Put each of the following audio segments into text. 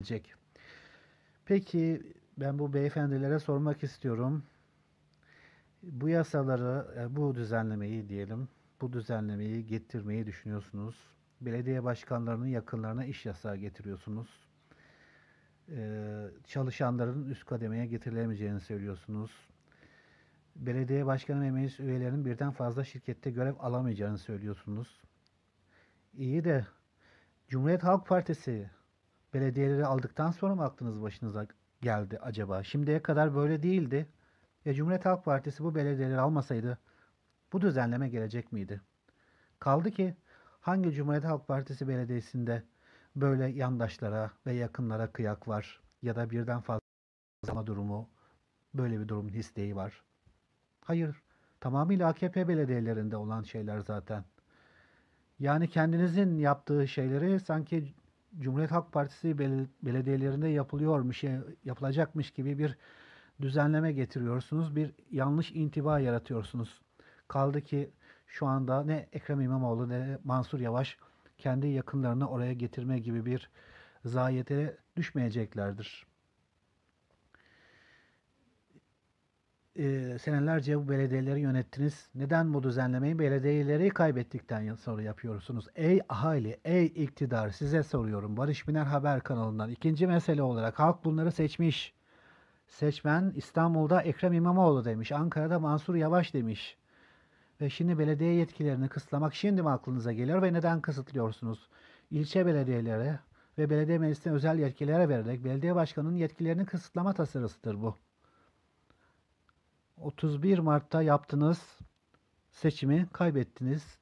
gelecek. Peki ben bu beyefendilere sormak istiyorum. Bu yasaları, e, bu düzenlemeyi diyelim, bu düzenlemeyi getirmeyi düşünüyorsunuz. Belediye başkanlarının yakınlarına iş yasağı getiriyorsunuz. E, çalışanların üst kademeye getirilemeyeceğini söylüyorsunuz. Belediye başkanı ve meclis üyelerinin birden fazla şirkette görev alamayacağını söylüyorsunuz. İyi de Cumhuriyet Halk Partisi belediyeleri aldıktan sonra mı aklınız başınıza geldi acaba? Şimdiye kadar böyle değildi. Ya e, Cumhuriyet Halk Partisi bu belediyeleri almasaydı bu düzenleme gelecek miydi? Kaldı ki hangi Cumhuriyet Halk Partisi belediyesinde böyle yandaşlara ve yakınlara kıyak var ya da birden fazla durumu böyle bir durumun isteği var. Hayır, tamamıyla AKP belediyelerinde olan şeyler zaten. Yani kendinizin yaptığı şeyleri sanki Cumhuriyet Halk Partisi belediyelerinde yapılıyormuş, yapılacakmış gibi bir düzenleme getiriyorsunuz. Bir yanlış intiba yaratıyorsunuz. Kaldı ki şu anda ne Ekrem İmamoğlu ne Mansur Yavaş kendi yakınlarını oraya getirme gibi bir zayiyete düşmeyeceklerdir. e, senelerce bu belediyeleri yönettiniz. Neden bu düzenlemeyi belediyeleri kaybettikten sonra yapıyorsunuz? Ey ahali, ey iktidar size soruyorum. Barış Biner Haber kanalından. ikinci mesele olarak halk bunları seçmiş. Seçmen İstanbul'da Ekrem İmamoğlu demiş. Ankara'da Mansur Yavaş demiş. Ve şimdi belediye yetkilerini kısıtlamak şimdi mi aklınıza geliyor ve neden kısıtlıyorsunuz? İlçe belediyeleri ve belediye meclisine özel yetkilere vererek belediye başkanının yetkilerini kısıtlama tasarısıdır bu. 31 Mart'ta yaptınız seçimi kaybettiniz.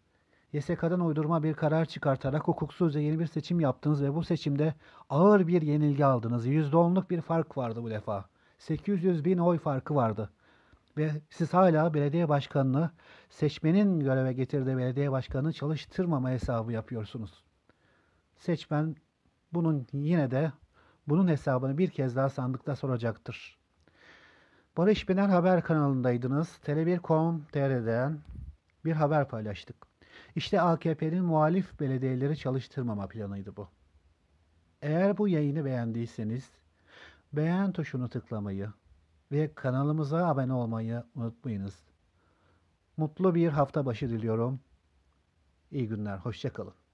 YSK'dan uydurma bir karar çıkartarak hukuksuzca yeni bir seçim yaptınız ve bu seçimde ağır bir yenilgi aldınız. %10'luk bir fark vardı bu defa. 800 bin oy farkı vardı. Ve siz hala belediye başkanını seçmenin göreve getirdiği belediye başkanını çalıştırmama hesabı yapıyorsunuz. Seçmen bunun yine de bunun hesabını bir kez daha sandıkta soracaktır. Barış Biner Haber kanalındaydınız. Tele1.com.tr'den bir haber paylaştık. İşte AKP'nin muhalif belediyeleri çalıştırmama planıydı bu. Eğer bu yayını beğendiyseniz beğen tuşunu tıklamayı ve kanalımıza abone olmayı unutmayınız. Mutlu bir hafta başı diliyorum. İyi günler, hoşçakalın.